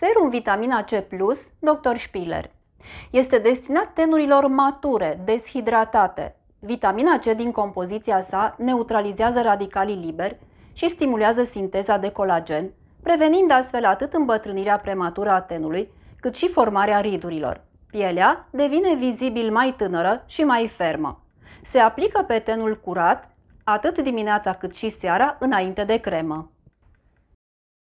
Serum vitamina C+, Dr. Spiller. Este destinat tenurilor mature, deshidratate. Vitamina C din compoziția sa neutralizează radicalii liberi și stimulează sinteza de colagen, prevenind astfel atât îmbătrânirea prematură a tenului, cât și formarea ridurilor. Pielea devine vizibil mai tânără și mai fermă. Se aplică pe tenul curat, atât dimineața cât și seara, înainte de cremă.